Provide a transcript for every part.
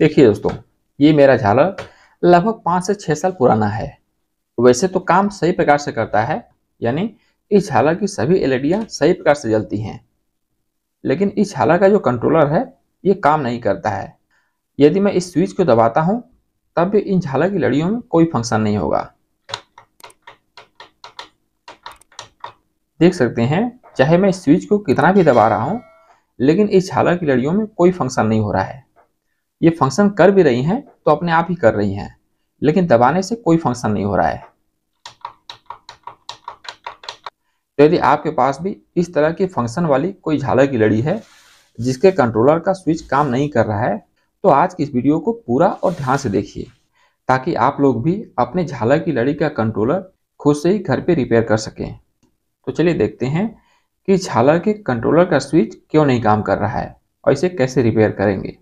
देखिए दोस्तों ये मेरा झालर लगभग पाँच से छः साल पुराना है वैसे तो काम सही प्रकार से करता है यानी इस झालर की सभी एल सही प्रकार से जलती हैं लेकिन इस झालर का जो कंट्रोलर है ये काम नहीं करता है यदि मैं इस स्विच को दबाता हूँ तब भी इन झालर की लड़ियों में कोई फंक्शन नहीं होगा देख सकते हैं चाहे मैं इस स्विच को कितना भी दबा रहा हूँ लेकिन इस झालर की लड़ियों में कोई फंक्शन नहीं हो रहा है ये फंक्शन कर भी रही हैं तो अपने आप ही कर रही हैं लेकिन दबाने से कोई फंक्शन नहीं हो रहा है तो यदि आपके पास भी इस तरह की फंक्शन वाली कोई झालर की लड़ी है जिसके कंट्रोलर का स्विच काम नहीं कर रहा है तो आज की इस वीडियो को पूरा और ध्यान से देखिए ताकि आप लोग भी अपने झालर की लड़ी का कंट्रोलर खुद से ही घर पे रिपेयर कर सकें तो चलिए देखते हैं कि झालर के कंट्रोलर का स्विच क्यों नहीं काम कर रहा है और इसे कैसे रिपेयर करेंगे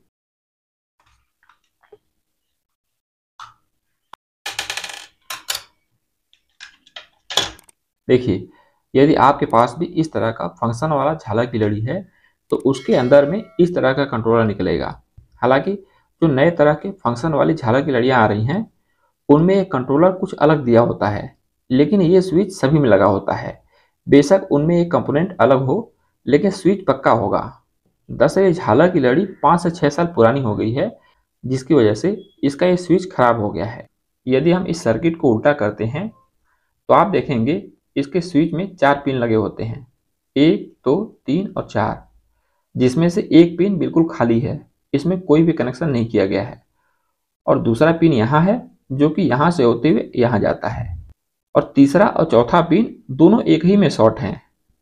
देखिए यदि आपके पास भी इस तरह का फंक्शन वाला झालक की लड़ी है तो उसके अंदर में इस तरह का कंट्रोलर निकलेगा हालांकि जो नए तरह के फंक्शन वाली झालक की लड़ियाँ आ रही हैं उनमें एक कंट्रोलर कुछ अलग दिया होता है लेकिन ये स्विच सभी में लगा होता है बेशक उनमें एक कंपोनेंट अलग हो लेकिन स्विच पक्का होगा दरअसल झालक की लड़ी पाँच से छः साल पुरानी हो गई है जिसकी वजह से इसका ये स्विच खराब हो गया है यदि हम इस सर्किट को उल्टा करते हैं तो आप देखेंगे इसके स्विच में चार पिन लगे होते हैं एक दो तीन और चार जिसमें से एक पिन बिल्कुल खाली है इसमें कोई भी कनेक्शन नहीं किया गया है और दूसरा पिन यहाँ है जो कि यहाँ से होते हुए यहाँ जाता है और तीसरा और चौथा पिन दोनों एक ही में शॉर्ट हैं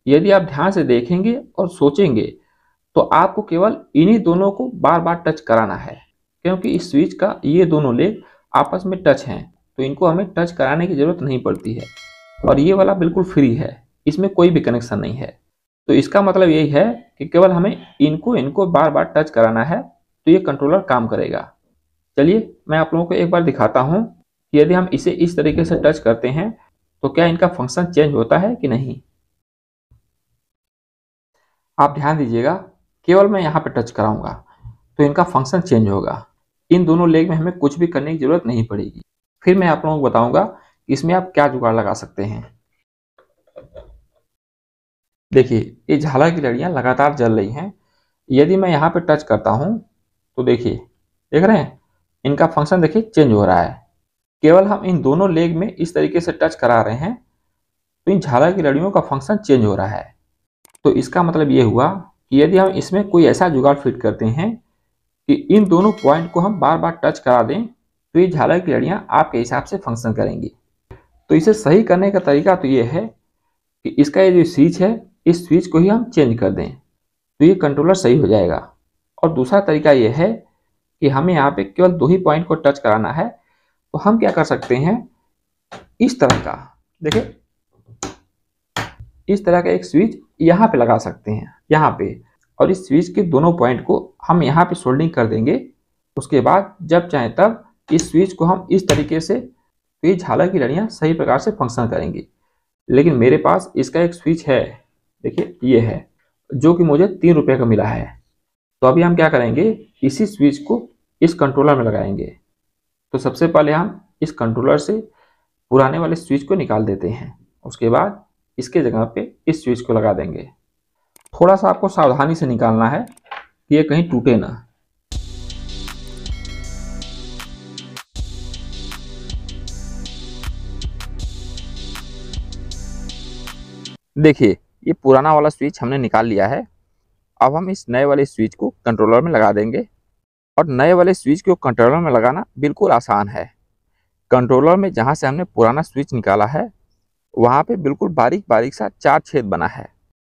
यदि आप ध्यान से देखेंगे और सोचेंगे तो आपको केवल इन्हीं दोनों को बार बार टच कराना है क्योंकि इस स्विच का ये दोनों लेग आपस में टच हैं तो इनको हमें टच कराने की ज़रूरत नहीं पड़ती है और ये वाला बिल्कुल फ्री है इसमें कोई भी कनेक्शन नहीं है तो इसका मतलब यही है कि केवल हमें इनको इनको बार बार टच कराना है तो ये कंट्रोलर काम करेगा चलिए मैं आप लोगों को एक बार दिखाता हूँ कि यदि हम इसे इस तरीके से टच करते हैं तो क्या इनका फंक्शन चेंज होता है कि नहीं आप ध्यान दीजिएगा केवल मैं यहाँ पर टच कराऊंगा तो इनका फंक्शन चेंज होगा इन दोनों लेग में हमें कुछ भी करने की ज़रूरत नहीं पड़ेगी फिर मैं आप लोगों को बताऊंगा इसमें आप क्या जुगाड़ लगा सकते हैं देखिए ये झाला की लड़ियां लगातार जल रही हैं यदि मैं यहाँ पे टच करता हूँ तो देखिए देख रहे हैं इनका फंक्शन देखिए चेंज हो रहा है केवल हम इन दोनों लेग में इस तरीके से टच करा रहे हैं तो इन झाला की लड़ियों का फंक्शन चेंज हो रहा है तो इसका मतलब ये हुआ कि यदि हम इसमें कोई ऐसा जुगाड़ फिट करते हैं कि इन दोनों पॉइंट को हम बार बार टच करा दें तो ये झाला की लड़ियाँ आपके हिसाब से फंक्शन करेंगी तो इसे सही करने का तरीका तो ये है कि इसका ये जो स्विच है इस स्विच को ही हम चेंज कर दें तो ये कंट्रोलर सही हो जाएगा और दूसरा तरीका ये है कि हमें यहाँ पे केवल दो ही पॉइंट को टच कराना है तो हम क्या कर सकते हैं इस तरह का देखिए इस तरह का एक स्विच यहाँ पे लगा सकते हैं यहाँ पे और इस स्विच के दोनों पॉइंट को हम यहाँ पे सोल्डिंग कर देंगे उसके बाद जब चाहे तब इस स्विच को हम इस तरीके से तो ये झाला की लड़ियाँ सही प्रकार से फंक्शन करेंगी लेकिन मेरे पास इसका एक स्विच है देखिए ये है जो कि मुझे तीन रुपये का मिला है तो अभी हम क्या करेंगे इसी स्विच को इस कंट्रोलर में लगाएंगे तो सबसे पहले हम इस कंट्रोलर से पुराने वाले स्विच को निकाल देते हैं उसके बाद इसके जगह पे इस स्विच को लगा देंगे थोड़ा सा आपको सावधानी से निकालना है कि ये कहीं टूटे ना देखिए ये पुराना वाला स्विच हमने निकाल लिया है अब हम इस नए वाले स्विच को कंट्रोलर में लगा देंगे और नए वाले स्विच को कंट्रोलर में लगाना बिल्कुल आसान है कंट्रोलर में जहाँ से हमने पुराना स्विच निकाला है वहाँ पे बिल्कुल बारीक बारीक सा चार छेद बना है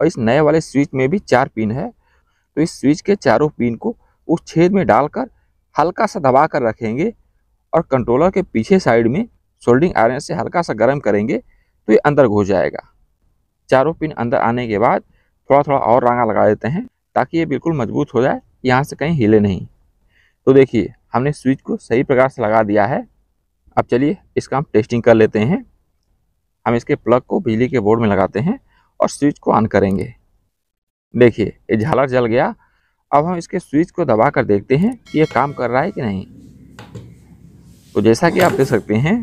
और इस नए वाले स्विच में भी चार पिन है तो इस स्विच के चारों पिन को उस छेद में डालकर हल्का सा दबा कर रखेंगे और कंट्रोलर के पीछे साइड में सोल्डिंग आयरन से हल्का सा गर्म करेंगे तो ये अंदर घुस जाएगा चारों पिन अंदर आने के बाद थोड़ा थोड़ा और रंगा लगा देते हैं ताकि ये बिल्कुल मजबूत हो जाए यहाँ से कहीं हिले नहीं तो देखिए हमने स्विच को सही प्रकार से लगा दिया है अब चलिए इसका हम टेस्टिंग कर लेते हैं हम इसके प्लग को बिजली के बोर्ड में लगाते हैं और स्विच को ऑन करेंगे देखिए ये झालर जल गया अब हम इसके स्विच को दबा कर देखते हैं कि ये काम कर रहा है कि नहीं तो जैसा कि आप देख सकते हैं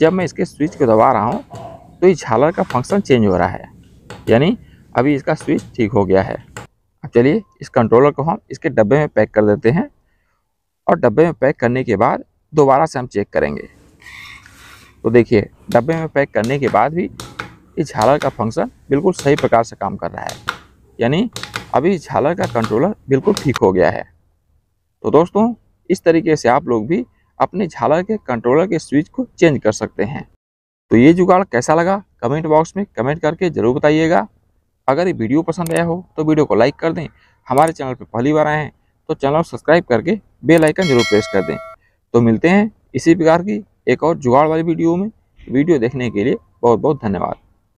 जब मैं इसके स्विच को दबा रहा हूँ तो ये झालर का फंक्शन चेंज हो रहा है यानी अभी इसका स्विच ठीक हो गया है अब चलिए इस कंट्रोलर को हम इसके डब्बे में पैक कर देते हैं और डब्बे में पैक करने के बाद दोबारा से हम चेक करेंगे तो देखिए डब्बे में पैक करने के बाद भी इस झालर का फंक्शन बिल्कुल सही प्रकार से काम कर रहा है यानी अभी इस झालर का कंट्रोलर बिल्कुल ठीक हो गया है तो दोस्तों इस तरीके से आप लोग भी अपने झालर के कंट्रोलर के स्विच को चेंज कर सकते हैं तो ये जुगाड़ कैसा लगा कमेंट बॉक्स में कमेंट करके ज़रूर बताइएगा अगर ये वीडियो पसंद आया हो तो वीडियो को लाइक कर दें हमारे चैनल पर पहली बार आए हैं तो चैनल सब्सक्राइब करके बेल आइकन जरूर प्रेस कर दें तो मिलते हैं इसी प्रकार की एक और जुगाड़ वाली वीडियो में वीडियो देखने के लिए बहुत बहुत धन्यवाद